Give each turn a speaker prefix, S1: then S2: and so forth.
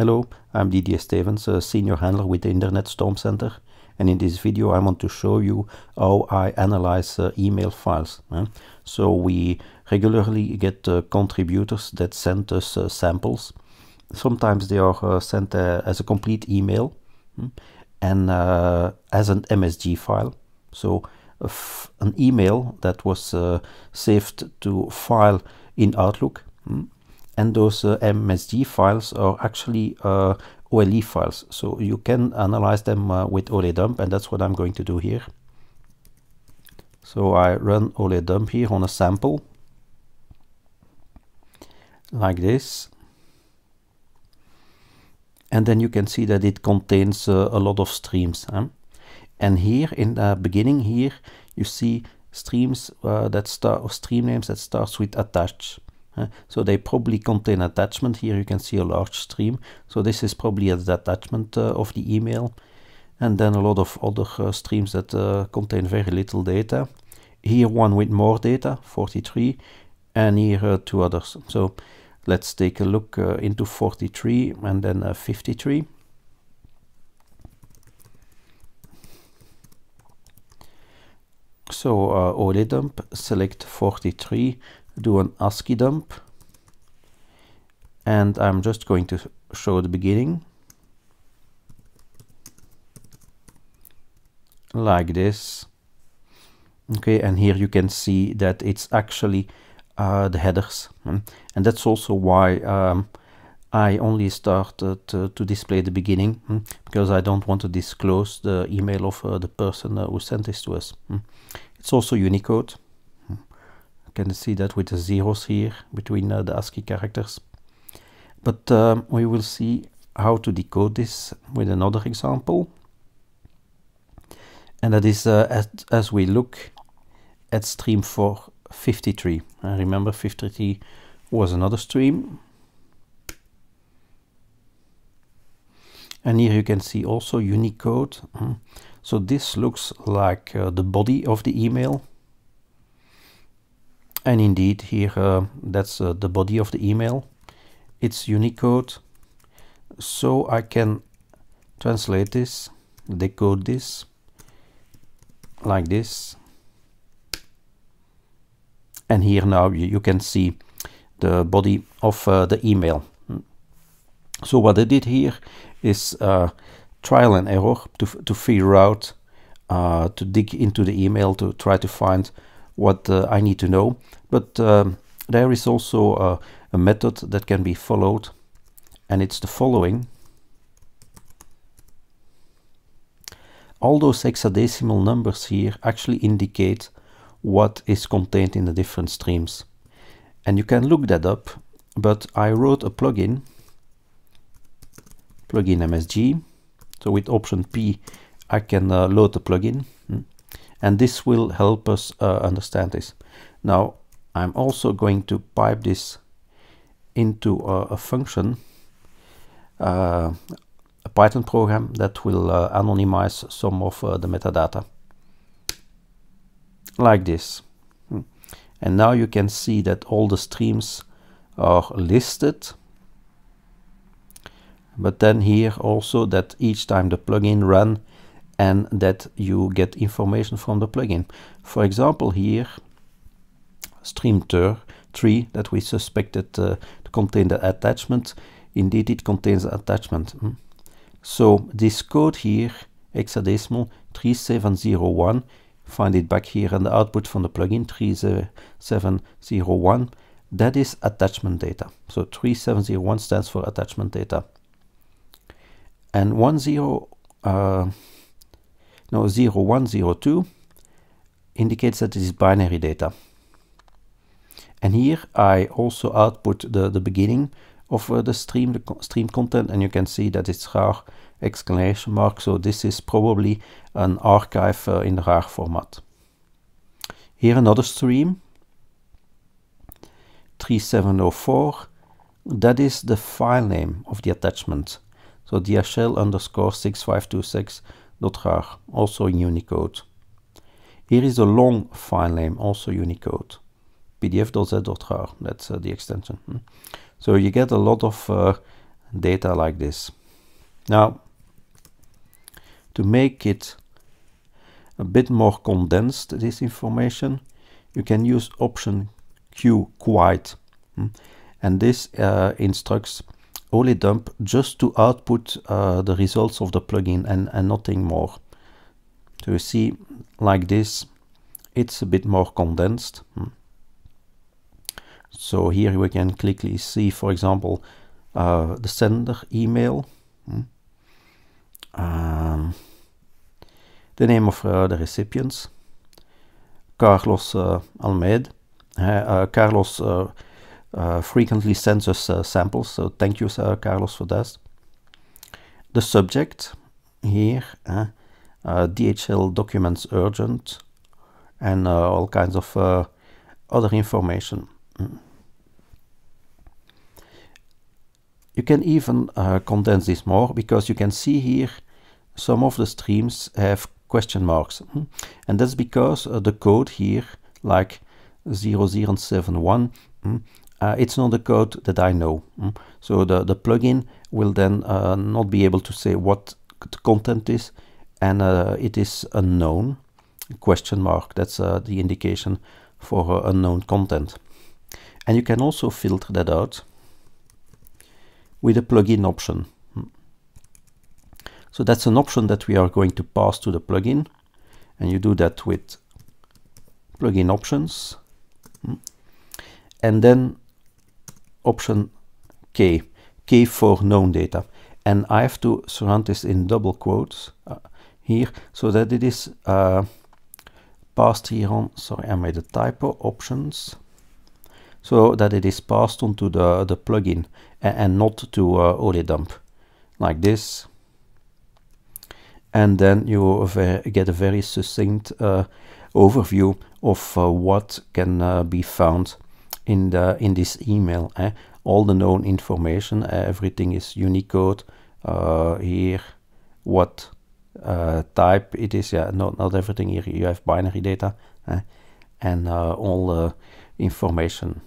S1: Hello, I'm Didier Stevens, a senior handler with the Internet Storm Center. And in this video, I want to show you how I analyze uh, email files. Eh? So we regularly get uh, contributors that send us uh, samples. Sometimes they are uh, sent uh, as a complete email hmm? and uh, as an MSG file. So an email that was saved to file in Outlook. Hmm? and those uh, MSG files are actually uh, OLE files. So you can analyze them uh, with OLEDump and that's what I'm going to do here. So I run OLEDump here on a sample like this and then you can see that it contains uh, a lot of streams huh? and here in the beginning here you see streams uh, that start stream names that starts with attach so they probably contain attachment. Here you can see a large stream. So this is probably the attachment uh, of the email. And then a lot of other uh, streams that uh, contain very little data. Here one with more data, 43, and here two others. So let's take a look into 43 and then 53. So uh, dump, select 43, do an ASCII dump and I'm just going to show the beginning like this okay and here you can see that it's actually uh, the headers hmm. and that's also why um, I only started to, to display the beginning hmm, because I don't want to disclose the email of uh, the person uh, who sent this to us. Hmm. It's also Unicode can see that with the zeros here between uh, the ASCII characters. But uh, we will see how to decode this with another example. And that is uh, as, as we look at stream 453. Uh, remember 53 was another stream. And here you can see also Unicode. Mm. So this looks like uh, the body of the email and indeed here uh, that's uh, the body of the email it's unicode so I can translate this decode this like this and here now you, you can see the body of uh, the email so what I did here is uh, trial and error to, to figure out uh, to dig into the email to try to find what uh, I need to know. But uh, there is also a, a method that can be followed and it's the following. All those hexadecimal numbers here actually indicate what is contained in the different streams. And you can look that up, but I wrote a plugin, plugin MSG. So with option P, I can uh, load the plugin and this will help us uh, understand this. Now I'm also going to pipe this into a, a function, uh, a Python program that will uh, anonymize some of uh, the metadata like this. Hmm. And now you can see that all the streams are listed but then here also that each time the plugin run and that you get information from the plugin. For example, here streamter 3 that we suspected uh, to contain the attachment. Indeed, it contains the attachment. Mm. So this code here, hexadecimal 3701, find it back here in the output from the plugin 3701, that is attachment data. So 3701 stands for attachment data. And 10 uh, now 0102 indicates that it is binary data. And here I also output the, the beginning of uh, the stream, the co stream content, and you can see that it's RAR exclamation mark. So this is probably an archive uh, in the RAR format. Here another stream, 3704. That is the file name of the attachment. So DHL underscore 6526 .rar, also in Unicode. Here is a long file name, also Unicode, pdf.z.rar, that's uh, the extension. Hm. So you get a lot of uh, data like this. Now, to make it a bit more condensed, this information, you can use option Q quite. Hm. And this uh, instructs only dump just to output uh, the results of the plugin and, and nothing more. So you see, like this, it's a bit more condensed. Hmm. So here we can quickly see, for example, uh, the sender email, hmm. um, the name of uh, the recipients, Carlos uh, Almeida. Uh, Carlos uh, uh, frequently sends us uh, samples. So thank you, Carlos, for that. The subject here, uh, DHL documents urgent, and all kinds of other information. Mm. You can even uh, condense this more because you can see here some of the streams have question marks. Mm. And that's because uh, the code here, like 0071, mm, uh, it's not a code that I know. Mm. So the, the plugin will then uh, not be able to say what the content is and uh, it is unknown question mark. That's uh, the indication for uh, unknown content. And you can also filter that out with a plugin option. Mm. So that's an option that we are going to pass to the plugin and you do that with plugin options. Mm. And then option K, K for known data. And I have to surround this in double quotes uh, here so that it is uh, passed here on, sorry, I made a typo, options, so that it is passed onto the, the plugin and, and not to uh, Dump, like this. And then you get a very succinct uh, overview of uh, what can uh, be found in the in this email. Eh? All the known information, eh, everything is Unicode uh, here. What uh, type it is? Yeah, not not everything here. You have binary data eh? and uh, all the information.